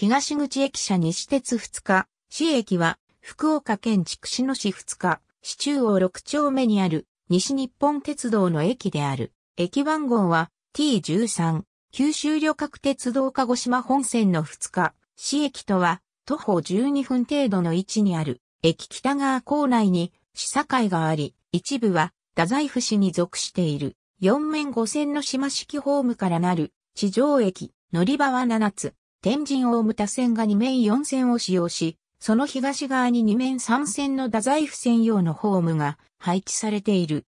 東口駅舎西鉄2日、市駅は福岡県筑紫野市2日、市中央6丁目にある西日本鉄道の駅である。駅番号は T13、九州旅客鉄道鹿児島本線の2日、市駅とは徒歩12分程度の位置にある。駅北側構内に市境があり、一部は太宰府市に属している。4面5線の島式ホームからなる地上駅、乗り場は7つ。天神大牟田線が2面4線を使用し、その東側に2面3線の太宰府専用のホームが配置されている。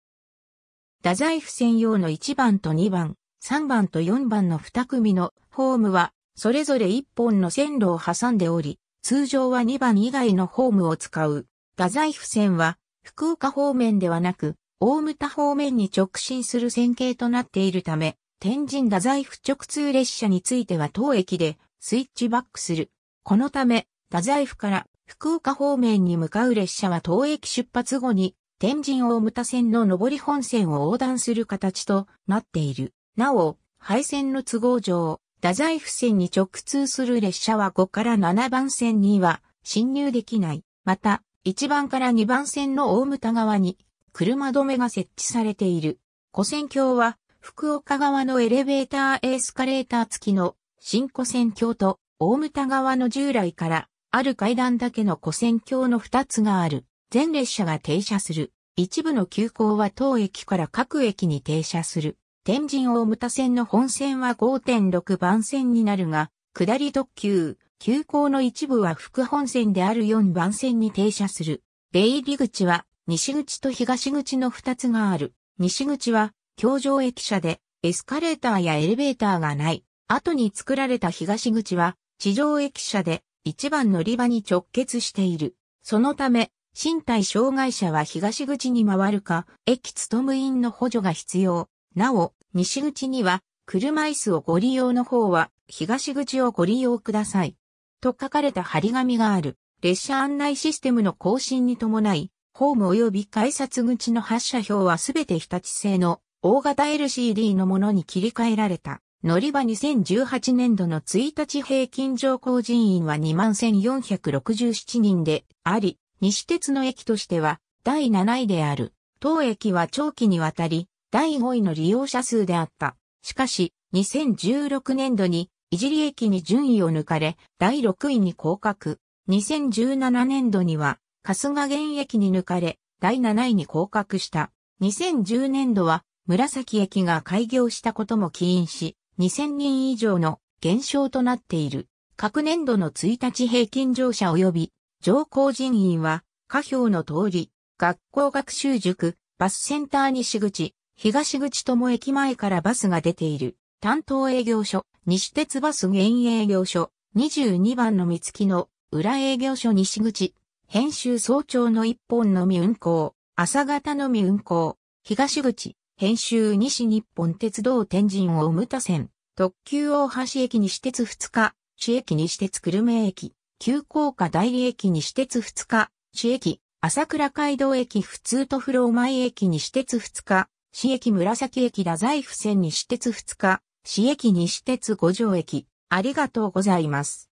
太宰府専用の1番と2番、3番と4番の2組のホームは、それぞれ1本の線路を挟んでおり、通常は2番以外のホームを使う。太宰府線は、福岡方面ではなく、大牟田方面に直進する線形となっているため、天神太宰府直通列車については当駅でスイッチバックする。このため、太宰府から福岡方面に向かう列車は東駅出発後に、天神大牟田線の上り本線を横断する形となっている。なお、廃線の都合上、太宰府線に直通する列車は5から7番線には進入できない。また、1番から2番線の大牟田側に車止めが設置されている。古線橋は福岡側のエレベーターエースカレーター付きの新古戦橋と大牟田川の従来からある階段だけの古戦橋の2つがある。全列車が停車する。一部の急行は当駅から各駅に停車する。天神大牟田線の本線は5.6番線になるが、下り特急、急行の一部は副本線である4番線に停車する。出入り口は西口と東口の2つがある。西口は、橋上駅舎でエスカレーターやエレベーターがない。後に作られた東口は、地上駅舎で一番乗り場に直結している。そのため、身体障害者は東口に回るか、駅勤務員の補助が必要。なお、西口には、車椅子をご利用の方は、東口をご利用ください。と書かれた張り紙がある。列車案内システムの更新に伴い、ホーム及び改札口の発車表はすべて日立製の大型 LCD のものに切り替えられた。乗り場2018年度の1日平均乗降人員は21,467人であり、西鉄の駅としては第7位である。当駅は長期にわたり第5位の利用者数であった。しかし、2016年度に、いじり駅に順位を抜かれ、第6位に降格。2017年度には、春日原駅に抜かれ、第7位に降格した。2010年度は、紫駅が開業したことも起因し、2000人以上の減少となっている。各年度の1日平均乗車及び乗降人員は、下表の通り、学校学習塾、バスセンター西口、東口とも駅前からバスが出ている。担当営業所、西鉄バス現営業所、22番の三月の裏営業所西口、編集早朝の一本のみ運行、朝方のみ運行、東口、編集西日本鉄道天神大む田線、特急大橋駅西鉄2日、市駅西鉄久留米駅、急降下代理駅西鉄2日、市駅、朝倉街道駅普通とロー前駅西鉄2日、市駅紫駅太宰府線西鉄2日、市駅西鉄五条駅、ありがとうございます。